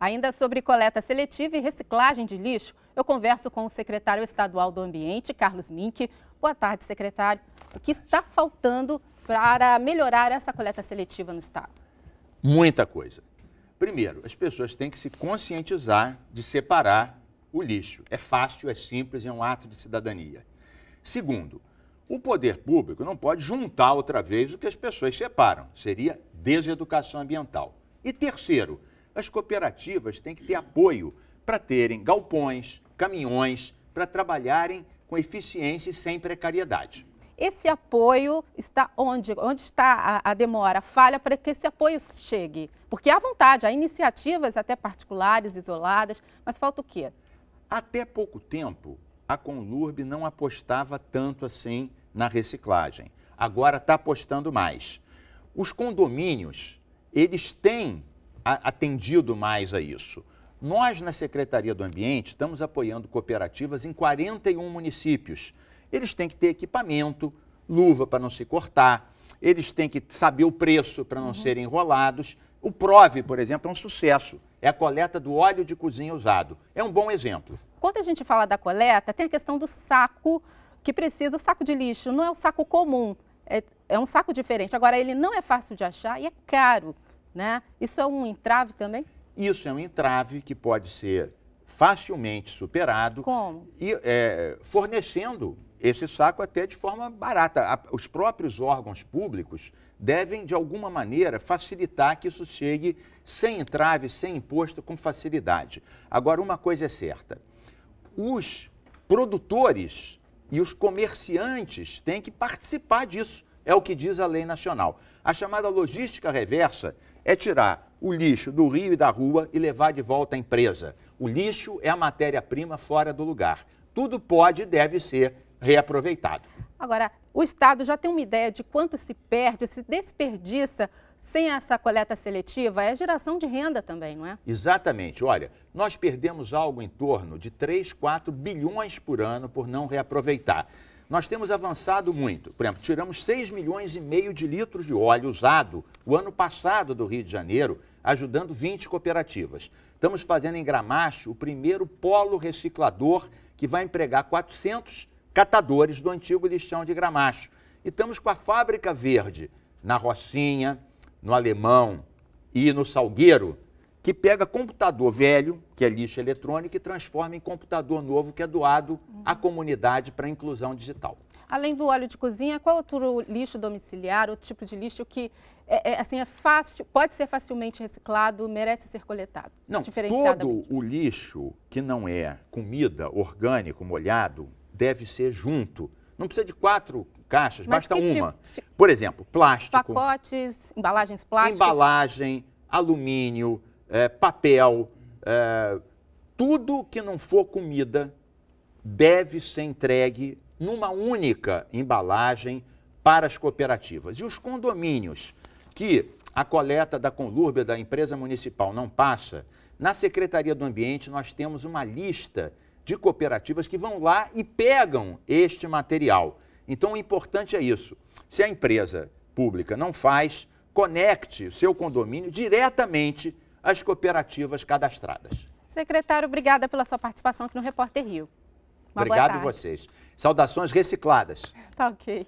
Ainda sobre coleta seletiva e reciclagem de lixo, eu converso com o secretário estadual do Ambiente, Carlos Mink. Boa tarde, secretário. O que está faltando para melhorar essa coleta seletiva no estado? Muita coisa. Primeiro, as pessoas têm que se conscientizar de separar o lixo. É fácil, é simples, é um ato de cidadania. Segundo, o poder público não pode juntar outra vez o que as pessoas separam. Seria deseducação ambiental. E terceiro, as cooperativas têm que ter apoio para terem galpões, caminhões, para trabalharem com eficiência e sem precariedade. Esse apoio está onde? Onde está a, a demora, a falha para que esse apoio chegue? Porque há vontade, há iniciativas até particulares, isoladas, mas falta o quê? Até pouco tempo, a Conlurb não apostava tanto assim na reciclagem. Agora está apostando mais. Os condomínios, eles têm atendido mais a isso. Nós, na Secretaria do Ambiente, estamos apoiando cooperativas em 41 municípios. Eles têm que ter equipamento, luva para não se cortar, eles têm que saber o preço para não uhum. serem enrolados. O PROVE, por exemplo, é um sucesso. É a coleta do óleo de cozinha usado. É um bom exemplo. Quando a gente fala da coleta, tem a questão do saco que precisa, o saco de lixo, não é o saco comum, é, é um saco diferente. Agora, ele não é fácil de achar e é caro né? Isso é um entrave também? Isso é um entrave que pode ser facilmente superado. Como? E é, fornecendo esse saco até de forma barata. Os próprios órgãos públicos devem, de alguma maneira, facilitar que isso chegue sem entrave, sem imposto, com facilidade. Agora, uma coisa é certa: os produtores e os comerciantes têm que participar disso. É o que diz a lei nacional. A chamada logística reversa é tirar o lixo do rio e da rua e levar de volta à empresa. O lixo é a matéria-prima fora do lugar. Tudo pode e deve ser reaproveitado. Agora, o Estado já tem uma ideia de quanto se perde, se desperdiça sem essa coleta seletiva? É geração de renda também, não é? Exatamente. Olha, nós perdemos algo em torno de 3, 4 bilhões por ano por não reaproveitar nós temos avançado muito. Por exemplo, tiramos 6 milhões e meio de litros de óleo usado o ano passado do Rio de Janeiro, ajudando 20 cooperativas. Estamos fazendo em Gramacho o primeiro polo reciclador que vai empregar 400 catadores do antigo lixão de Gramacho. E estamos com a Fábrica Verde na Rocinha, no Alemão e no Salgueiro, que pega computador velho, que é lixo eletrônico, e transforma em computador novo que é doado à comunidade para inclusão digital. Além do óleo de cozinha, qual outro lixo domiciliar, outro tipo de lixo que é, é, assim, é fácil, pode ser facilmente reciclado, merece ser coletado? Não, todo o lixo que não é comida, orgânico, molhado, deve ser junto. Não precisa de quatro caixas, Mas basta tipo uma. Tipo? Por exemplo, plástico. Pacotes, embalagens plásticas. Embalagem, alumínio, é, papel, é, tudo que não for comida deve ser entregue numa única embalagem para as cooperativas. E os condomínios que a coleta da Conlúrbia da empresa municipal não passa, na Secretaria do Ambiente nós temos uma lista de cooperativas que vão lá e pegam este material. Então o importante é isso. Se a empresa pública não faz, conecte o seu condomínio diretamente as cooperativas cadastradas. Secretário, obrigada pela sua participação aqui no Repórter Rio. Uma Obrigado vocês. Saudações recicladas. Tá ok.